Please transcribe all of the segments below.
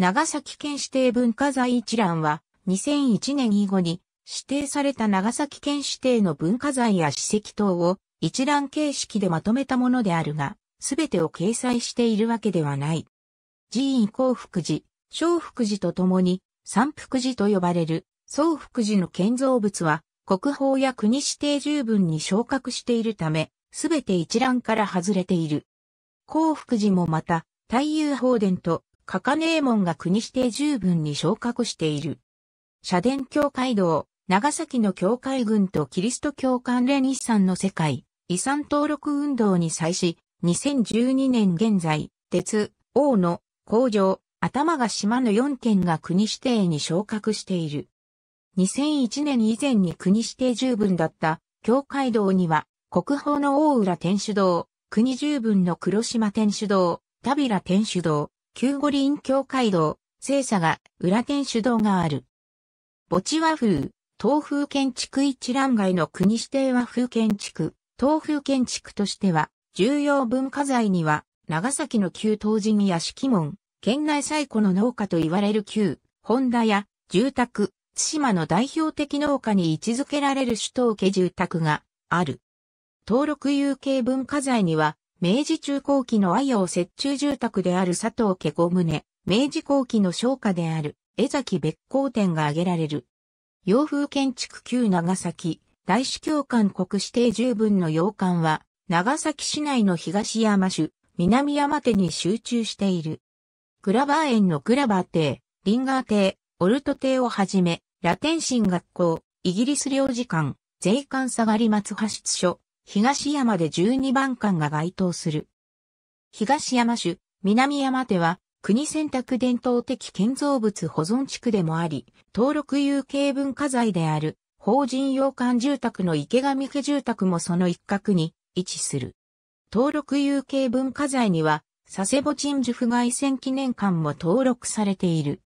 長崎県指定文化財一覧は、2001年以後に指定された長崎県指定の文化財や史跡等を一覧形式でまとめたものであるが、すべてを掲載しているわけではない。寺院幸福寺、小福寺とともに、三福寺と呼ばれる、総福寺の建造物は、国宝や国指定十分に昇格しているため、すべて一覧から外れている。幸福寺もまた、太遊宝殿とカカネーンが国指定十分に昇格している。社殿教会堂、長崎の教会軍とキリスト教関連遺産の世界、遺産登録運動に際し、2012年現在、鉄、王の、工場、頭が島の4県が国指定に昇格している。2001年以前に国指定十分だった、教会堂には、国宝の大浦天主堂、国十分の黒島天主堂、田平天主堂、旧五輪境会堂、聖社が裏天主堂がある。墓地和風、東風建築一覧外の国指定和風建築、東風建築としては、重要文化財には、長崎の旧東寺屋敷門、県内最古の農家と言われる旧、本田や住宅、津島の代表的農家に位置づけられる首都家住宅がある。登録有形文化財には、明治中後期の愛用折衷住宅である佐藤家五棟、明治後期の商家である江崎別光店が挙げられる。洋風建築旧長崎、大司教館国指定十分の洋館は、長崎市内の東山種、南山手に集中している。グラバー園のグラバー邸、リンガー邸、オルト邸をはじめ、ラテン神学校、イギリス領事館、税関下がり松派出所、東山で12番館が該当する。東山種、南山手は、国選択伝統的建造物保存地区でもあり、登録有形文化財である、法人洋館住宅の池上家住宅もその一角に位置する。登録有形文化財には、佐世保鎮守府外線記念館も登録されている。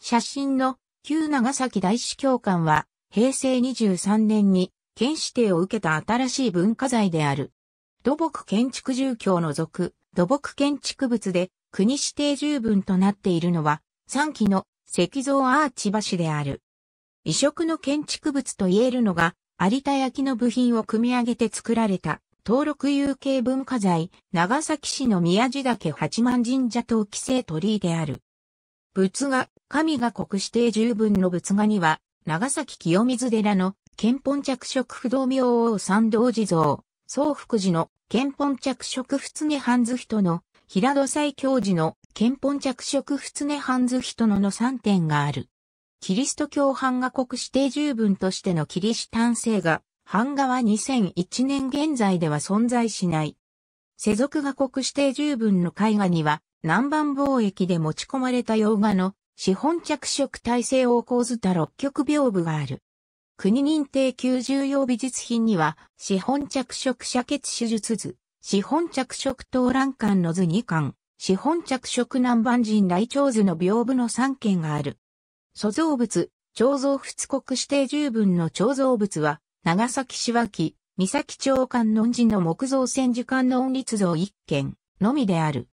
写真の旧長崎大司教館は、平成23年に県指定を受けた新しい文化財である。土木建築住居の属、土木建築物で国指定十分となっているのは、3基の石像アーチ橋である。異色の建築物と言えるのが、有田焼の部品を組み上げて作られた、登録有形文化財、長崎市の宮地岳八幡神社と規制鳥居である。仏画、神が国指定十分の仏画には、長崎清水寺の憲本着色不動明王三道地蔵、宗福寺の憲本着色仏常半図人の、平戸西教寺の憲本着色仏常半図人のの3点がある。キリスト教版画国指定十分としてのキリシタン性が、版画は2001年現在では存在しない。世俗画国指定十分の絵画には、南蛮貿易で持ち込まれた洋画の資本着色体制を構図た六曲屏風がある。国認定級重要美術品には、資本着色射血手術図、資本着色東欄間の図2巻、資本着色南蛮人来鳥図の屏風の3件がある。所蔵物、彫像仏国指定十分の彫像物は、長崎市脇、三崎町観音寺の木造千手観音立像1件のみである。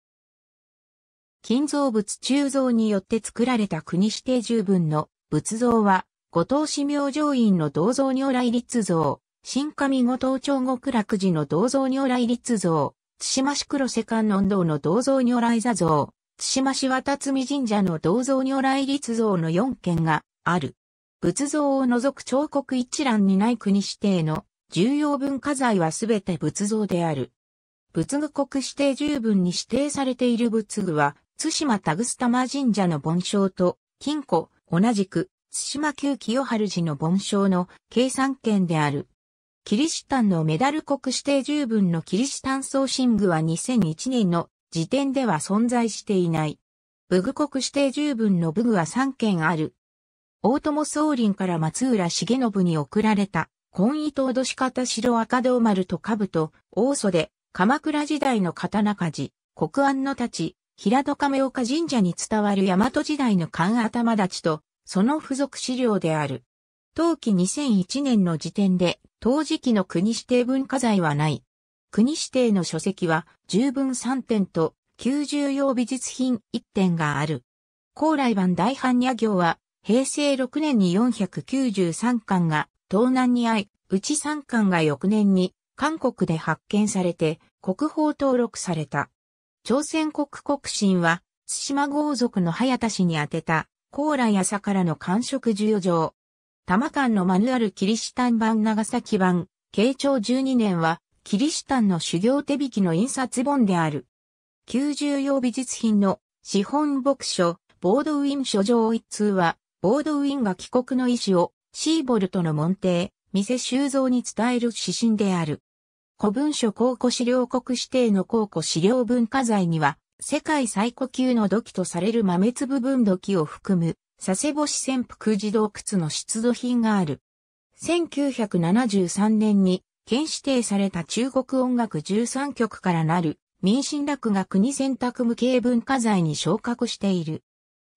金造物鋳造によって作られた国指定十分の仏像は、後藤氏明上院の銅像如来立像、新上後藤町極楽寺の銅像如来立像、津島市黒瀬観音堂の銅像如来座像、津島市渡積神社の銅像如来立像の4件がある。仏像を除く彫刻一覧にない国指定の重要文化財はすべて仏像である。仏具国指定十分に指定されている仏具は、津島田草玉神社の盆章と、金庫、同じく、津島旧清春寺の盆章の計算権である。キリシタンのメダル国指定十分のキリシタン送信具は2001年の時点では存在していない。武具国指定十分の武具は3件ある。大友宗林から松浦重信に送られた、婚意と脅し方白赤道丸と兜、大袖、鎌倉時代の刀鍛冶、国安の太刀、平戸亀岡神社に伝わる大和時代の勘頭立ちと、その付属資料である。当期2001年の時点で、当時期の国指定文化財はない。国指定の書籍は、十分3点と、90用美術品1点がある。高麗版大般若行は、平成6年に493巻が、東南にあい、うち3巻が翌年に、韓国で発見されて、国宝登録された。朝鮮国国神は、津島豪族の早田氏に宛てたコーラやからの完食需要上。多摩間のマヌアルキリシタン版長崎版、慶長12年は、キリシタンの修行手引きの印刷本である。旧重用美術品の資本牧書、ボードウィン書状一通は、ボードウィンが帰国の意思をシーボルトの門弟、店修造に伝える指針である。古文書考古資料国指定の考古資料文化財には、世界最古級の土器とされる豆粒分土器を含む、佐世保市潜伏児洞窟の出土品がある。1973年に、県指定された中国音楽13曲からなる、民進楽が国選択無形文化財に昇格している。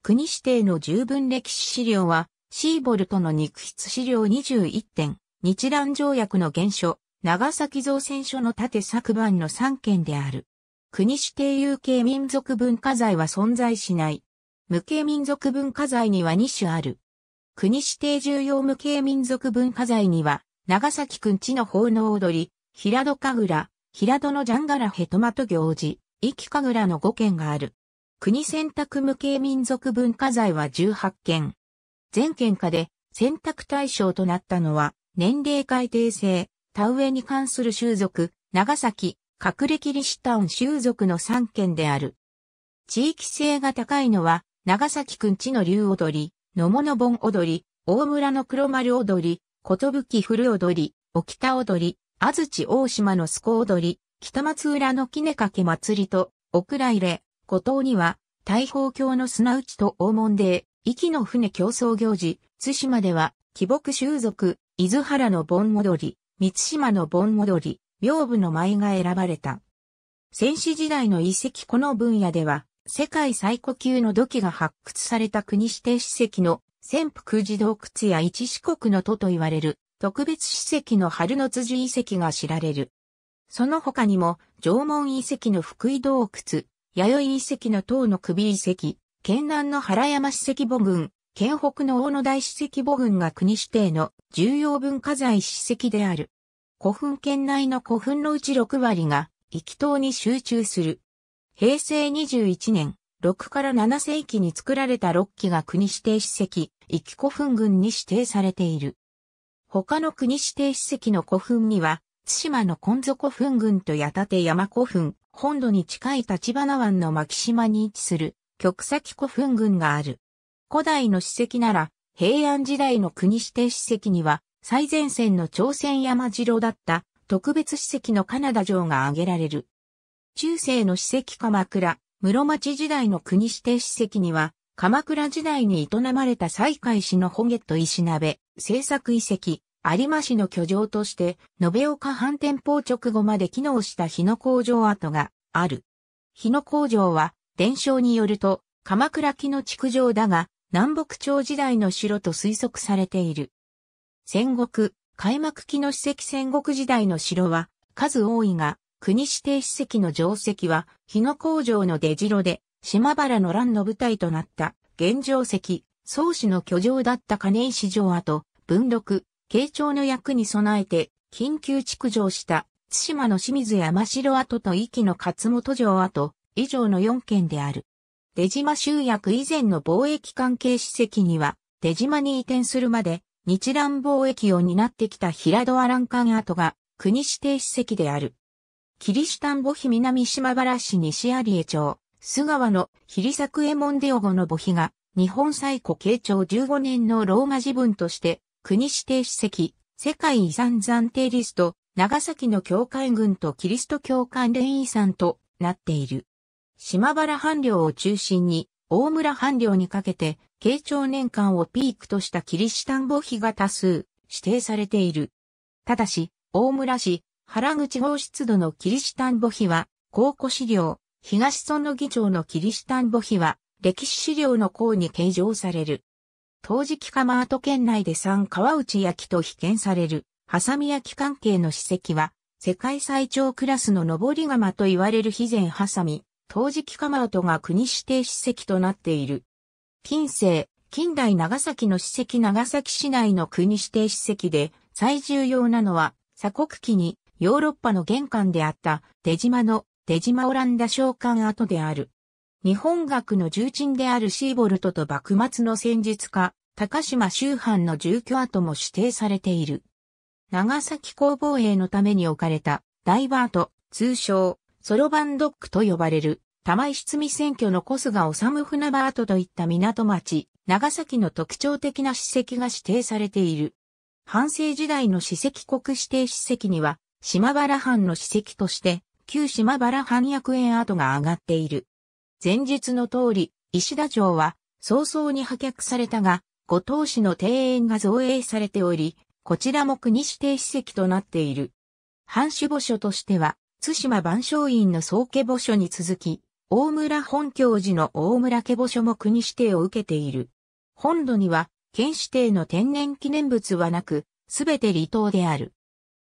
国指定の十分歴史資料は、シーボルトの肉筆資料21点、日蘭条約の原書、長崎造船所の縦昨版の3件である。国指定有形民族文化財は存在しない。無形民族文化財には2種ある。国指定重要無形民族文化財には、長崎くんちの奉納踊り、平戸神楽、平戸のジャンガラヘトマト行事、生神楽の5件がある。国選択無形民族文化財は18件。全県下で選択対象となったのは、年齢改定制、田植えに関する習俗、長崎、隠れキリシタン州族の3県である。地域性が高いのは、長崎くんちの竜踊り、野物盆踊り、大村の黒丸踊り、ことぶき古踊り、沖田踊り、安土大島のスコ踊り、北松浦のきねかけ祭りと、奥来れ、古島には、大宝橋の砂打ちと大門で、息の船競争行事、津島では、木木習俗、伊豆原の盆踊り、三島の盆踊り、屏風の舞が選ばれた。先史時代の遺跡この分野では、世界最古級の土器が発掘された国指定史跡の潜伏寺洞窟や一四国の都と言われる特別史跡の春の辻遺跡が知られる。その他にも、縄文遺跡の福井洞窟、弥生遺跡の塔の首遺跡、県南の原山史跡母群、県北の大野大史跡母群が国指定の重要文化財史跡である。古墳圏内の古墳のうち6割が、域島に集中する。平成21年、6から7世紀に作られた6基が国指定史跡、域古墳群に指定されている。他の国指定史跡の古墳には、津島の金底墳群と八立山古墳、本土に近い立花湾の牧島に位置する、極先古墳群がある。古代の史跡なら、平安時代の国指定史跡には、最前線の朝鮮山城だった特別史跡のカナダ城が挙げられる。中世の史跡鎌倉、室町時代の国指定史跡には、鎌倉時代に営まれた西海市のホゲット石鍋、製作遺跡、有馬市の居城として、延岡反転砲直後まで機能した日野工場跡がある。日野工場は、伝承によると、鎌倉木の築城だが、南北朝時代の城と推測されている。戦国、開幕期の史跡戦国時代の城は数多いが、国指定史跡の定石は、日野工場の出城で、島原の乱の舞台となった、現状石、宗氏の居城だった金石城跡、文禄、慶長の役に備えて、緊急築城した、津島の清水山城跡と壱岐の勝本城跡、以上の4県である。出島集約以前の貿易関係史跡には、出島に移転するまで、日蘭貿易を担ってきた平戸アランカン跡が国指定史跡である。キリシタン墓碑南島原市西有江町、須川のヒリサクエモンデオゴの墓碑が日本最古慶長15年のローマ字文として国指定史跡、世界遺産暫定リスト、長崎の教会群とキリスト教関連遺産となっている。島原藩領を中心に大村藩領にかけて慶長年間をピークとしたキリシタン墓碑が多数指定されている。ただし、大村市、原口号出土のキリシタン墓碑は、考古資料、東村の議長のキリシタン墓碑は、歴史資料の項に計上される。当時期ー跡県内で三川内焼と被験される、ハサミ焼関係の史跡は、世界最長クラスの登り窯と言われる肥前ハサミ、当時期ー跡が国指定史跡となっている。近世、近代長崎の史跡長崎市内の国指定史跡で、最重要なのは、鎖国期にヨーロッパの玄関であった出島の出島オランダ商館跡である。日本学の重鎮であるシーボルトと幕末の戦術家、高島周藩の住居跡も指定されている。長崎工房兵のために置かれたダイバート、通称、ソロバンドックと呼ばれる玉井七選挙の小菅治船場跡といった港町、長崎の特徴的な史跡が指定されている。半世時代の史跡国指定史跡には、島原藩の史跡として、旧島原藩役園跡が上がっている。前述の通り、石田城は早々に破却されたが、五島市の庭園が造営されており、こちらも国指定史跡となっている。藩主墓所としては、津島万象院の宗家墓所に続き、大村本教寺の大村家墓所も国指定を受けている。本土には、県指定の天然記念物はなく、すべて離島である。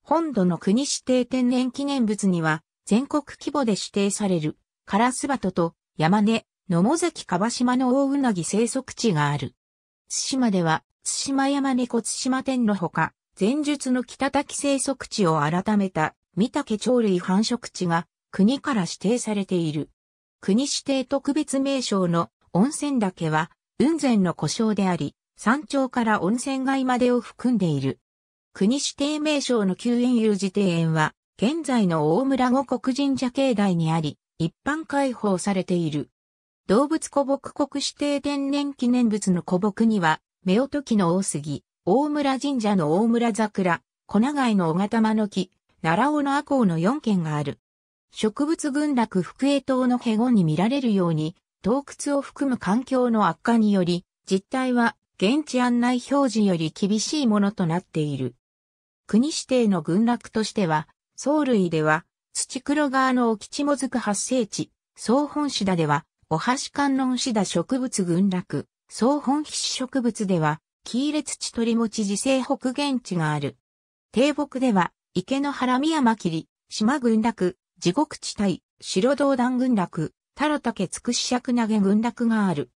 本土の国指定天然記念物には、全国規模で指定される、カラスバトと山根、野茂関川島の大うなぎ生息地がある。津島では、津島山猫津島天のほか、前述の北滝生息地を改めた、三竹鳥類繁殖地が国から指定されている。国指定特別名称の温泉岳は、雲仙の故障であり、山頂から温泉街までを含んでいる。国指定名称の救援有事庭園は、現在の大村五国神社境内にあり、一般開放されている。動物古木国指定天然記念物の古木には、目婦木の大杉、大村神社の大村桜、小長井の小形間の木、奈良尾の阿公の4軒がある。植物群落福栄島の辺後に見られるように、洞窟を含む環境の悪化により、実態は現地案内表示より厳しいものとなっている。国指定の群落としては、藻類では、土黒川の沖地もずく発生地、総本シダでは、お橋観音シダ植物群落、総本皮植物では、黄列地鳥持ち自生北限地がある。低木では、池の原宮間切り、島群落、地獄地帯、白道団群落、タラタケつくしゃくなげ群落がある。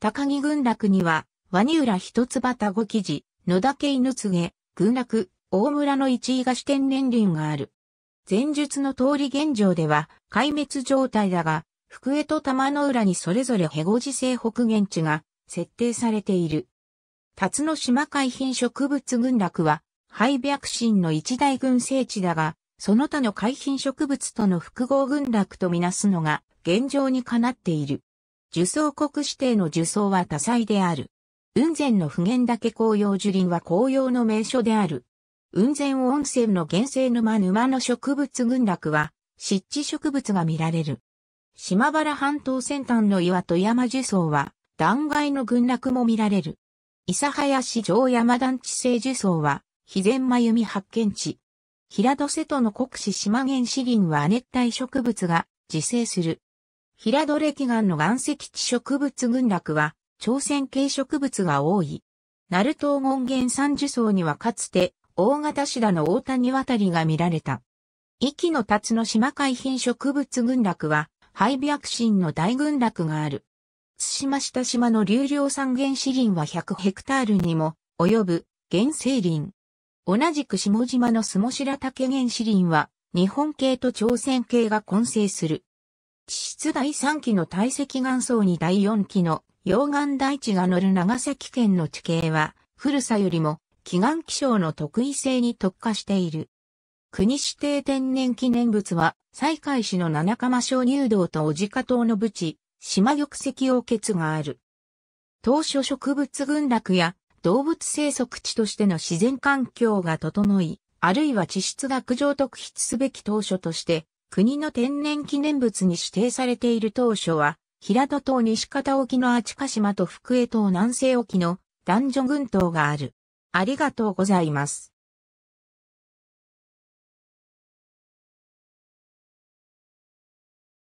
高木群落には、ワニ浦一つばたご記事、野田家犬告、群落、大村の一位が四天年輪がある。前述の通り現状では、壊滅状態だが、福江と玉の浦にそれぞれヘゴジ西北限地が設定されている。辰野島海浜植物群落は、廃白神の一大群生地だが、その他の海浜植物との複合群落とみなすのが現状にかなっている。樹層国指定の樹層は多彩である。雲仙の普賢岳紅葉樹林は紅葉の名所である。雲仙温泉の原生沼沼の植物群落は湿地植物が見られる。島原半島先端の岩戸山樹層は断崖の群落も見られる。諫早市城山団地生樹層は、肥前真由美発見地。平戸瀬戸の国史島原資林は亜熱帯植物が自生する。平戸歴岩の岩石地植物群落は朝鮮系植物が多い。鳴東権現山樹層にはかつて大型シダの大谷渡りが見られた。息の立つの島海浜植物群落はハイビアクシンの大群落がある。津島下島の流量三原資林は100ヘクタールにも及ぶ原生林。同じく下島の下白竹原子林は、日本系と朝鮮系が混成する。地質第3期の堆積岩層に第4期の溶岩大地が乗る長崎県の地形は、古さよりも、祈願気象の特異性に特化している。国指定天然記念物は、西海市の七釜小乳道と小鹿島の淵、島玉石王結がある。当初植物群落や動物生息地としての自然環境が整い、あるいは地質学上特筆すべき当初として、国の天然記念物に指定されている当初は、平戸島西方沖のちか島と福江島南西沖の男女群島がある。ありがとうございます。